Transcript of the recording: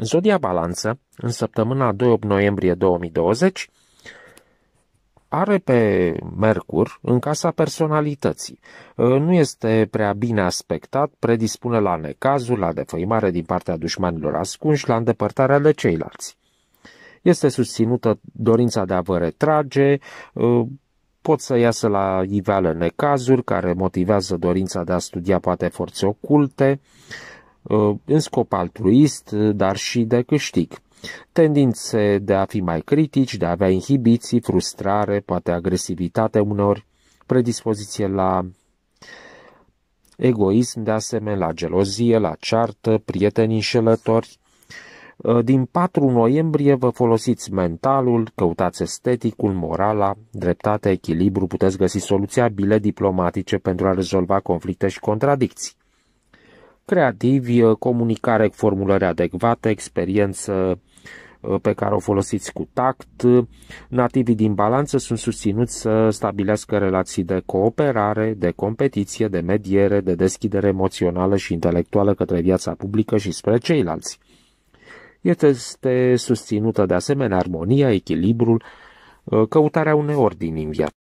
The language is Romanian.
zodia balanță, în săptămâna 2 noiembrie 2020, are pe Mercur în casa personalității. Ă, nu este prea bine aspectat, predispune la necazul, la defăimare din partea dușmanilor ascunși, la îndepărtarea de ceilalți. Este susținută dorința de a vă retrage, ă, pot să iasă la iveală necazuri care motivează dorința de a studia poate forțe oculte, Uh, în scop altruist, uh, dar și de câștig. Tendințe de a fi mai critici, de a avea inhibiții, frustrare, poate agresivitate uneori, predispoziție la egoism de asemenea, la gelozie, la ceartă, prieteni înșelători. Uh, din 4 noiembrie vă folosiți mentalul, căutați esteticul, morala, dreptate, echilibru, puteți găsi soluții bile diplomatice pentru a rezolva conflicte și contradicții creativi, comunicare, formulări adecvate, experiență pe care o folosiți cu tact. Nativii din balanță sunt susținuți să stabilească relații de cooperare, de competiție, de mediere, de deschidere emoțională și intelectuală către viața publică și spre ceilalți. Este susținută de asemenea armonia, echilibrul, căutarea unei ordini în viață.